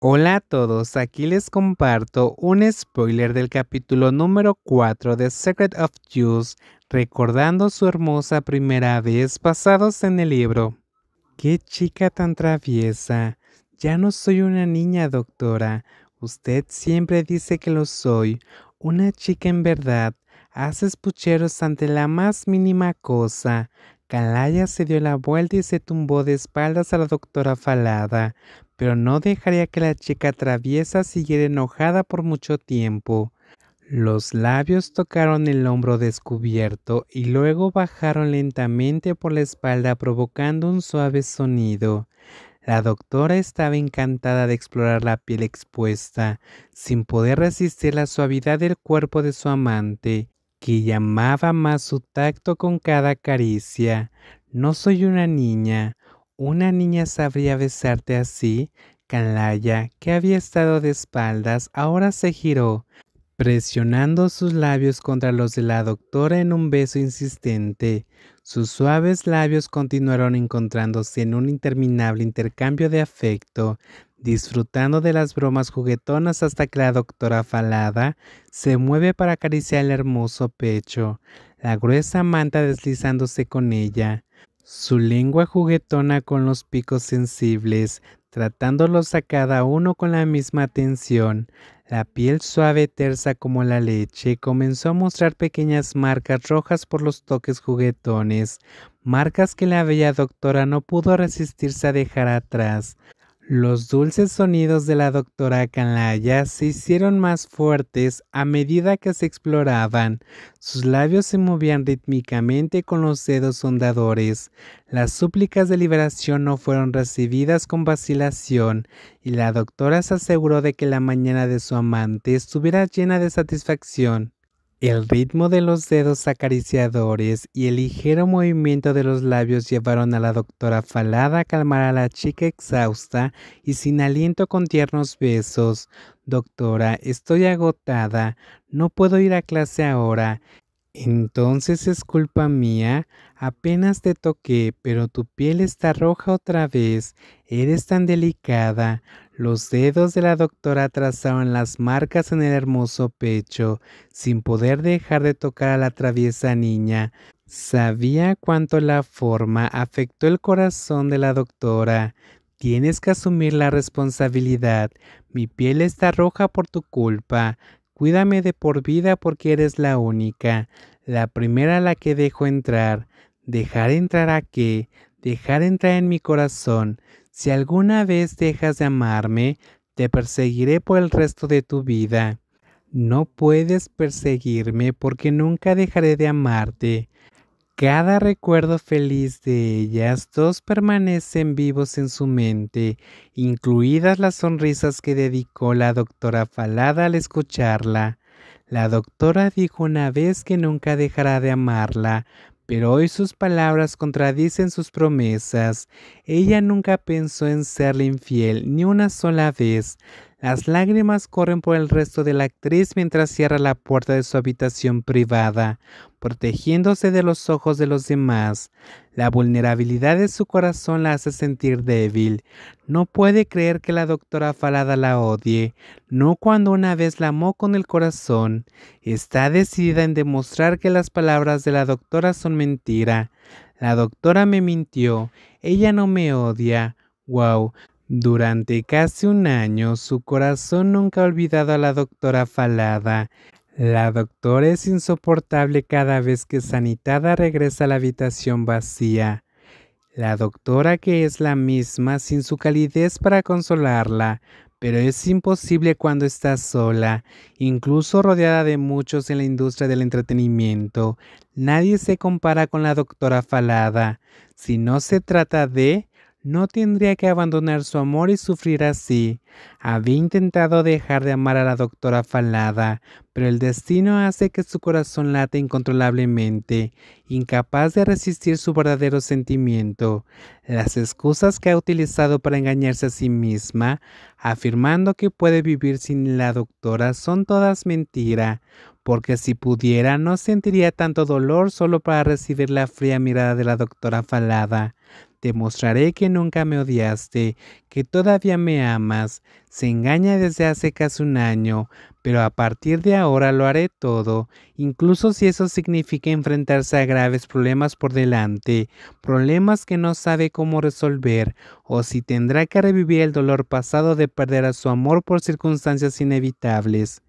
Hola a todos, aquí les comparto un spoiler del capítulo número 4 de Secret of Juice, recordando su hermosa primera vez pasados en el libro. ¡Qué chica tan traviesa! Ya no soy una niña, doctora. Usted siempre dice que lo soy. Una chica en verdad. Haces pucheros ante la más mínima cosa. Calaya se dio la vuelta y se tumbó de espaldas a la doctora Falada pero no dejaría que la chica traviesa siguiera enojada por mucho tiempo. Los labios tocaron el hombro descubierto y luego bajaron lentamente por la espalda provocando un suave sonido. La doctora estaba encantada de explorar la piel expuesta, sin poder resistir la suavidad del cuerpo de su amante, que llamaba más su tacto con cada caricia. No soy una niña, una niña sabría besarte así. Calaya, que había estado de espaldas, ahora se giró, presionando sus labios contra los de la doctora en un beso insistente. Sus suaves labios continuaron encontrándose en un interminable intercambio de afecto, disfrutando de las bromas juguetonas hasta que la doctora falada se mueve para acariciar el hermoso pecho, la gruesa manta deslizándose con ella su lengua juguetona con los picos sensibles, tratándolos a cada uno con la misma atención. La piel suave, tersa como la leche, comenzó a mostrar pequeñas marcas rojas por los toques juguetones, marcas que la bella doctora no pudo resistirse a dejar atrás. Los dulces sonidos de la doctora Canlaya se hicieron más fuertes a medida que se exploraban. Sus labios se movían rítmicamente con los dedos ondadores. Las súplicas de liberación no fueron recibidas con vacilación, y la doctora se aseguró de que la mañana de su amante estuviera llena de satisfacción. El ritmo de los dedos acariciadores y el ligero movimiento de los labios llevaron a la doctora Falada a calmar a la chica exhausta y sin aliento con tiernos besos. Doctora, estoy agotada, no puedo ir a clase ahora. Entonces es culpa mía, apenas te toqué, pero tu piel está roja otra vez, eres tan delicada. Los dedos de la doctora trazaban las marcas en el hermoso pecho, sin poder dejar de tocar a la traviesa niña. Sabía cuánto la forma afectó el corazón de la doctora. Tienes que asumir la responsabilidad. Mi piel está roja por tu culpa. Cuídame de por vida porque eres la única, la primera a la que dejo entrar. ¿Dejar entrar a qué? Dejar entrar en mi corazón. Si alguna vez dejas de amarme, te perseguiré por el resto de tu vida. No puedes perseguirme porque nunca dejaré de amarte. Cada recuerdo feliz de ellas dos permanecen vivos en su mente, incluidas las sonrisas que dedicó la doctora Falada al escucharla. La doctora dijo una vez que nunca dejará de amarla, pero hoy sus palabras contradicen sus promesas. Ella nunca pensó en serle infiel ni una sola vez. Las lágrimas corren por el resto de la actriz mientras cierra la puerta de su habitación privada, protegiéndose de los ojos de los demás. La vulnerabilidad de su corazón la hace sentir débil. No puede creer que la doctora Falada la odie, no cuando una vez la amó con el corazón. Está decidida en demostrar que las palabras de la doctora son mentira. La doctora me mintió, ella no me odia. Wow, durante casi un año su corazón nunca ha olvidado a la doctora Falada. La doctora es insoportable cada vez que Sanitada regresa a la habitación vacía. La doctora que es la misma sin su calidez para consolarla, pero es imposible cuando está sola, incluso rodeada de muchos en la industria del entretenimiento. Nadie se compara con la doctora Falada. Si no se trata de, no tendría que abandonar su amor y sufrir así. Había intentado dejar de amar a la doctora Falada, pero el destino hace que su corazón late incontrolablemente, incapaz de resistir su verdadero sentimiento. Las excusas que ha utilizado para engañarse a sí misma, afirmando que puede vivir sin la doctora, son todas mentira, porque si pudiera no sentiría tanto dolor solo para recibir la fría mirada de la doctora Falada. Te mostraré que nunca me odiaste, que todavía me amas. Se engaña desde hace casi un año, pero a partir de ahora lo haré todo, incluso si eso significa enfrentarse a graves problemas por delante, problemas que no sabe cómo resolver, o si tendrá que revivir el dolor pasado de perder a su amor por circunstancias inevitables.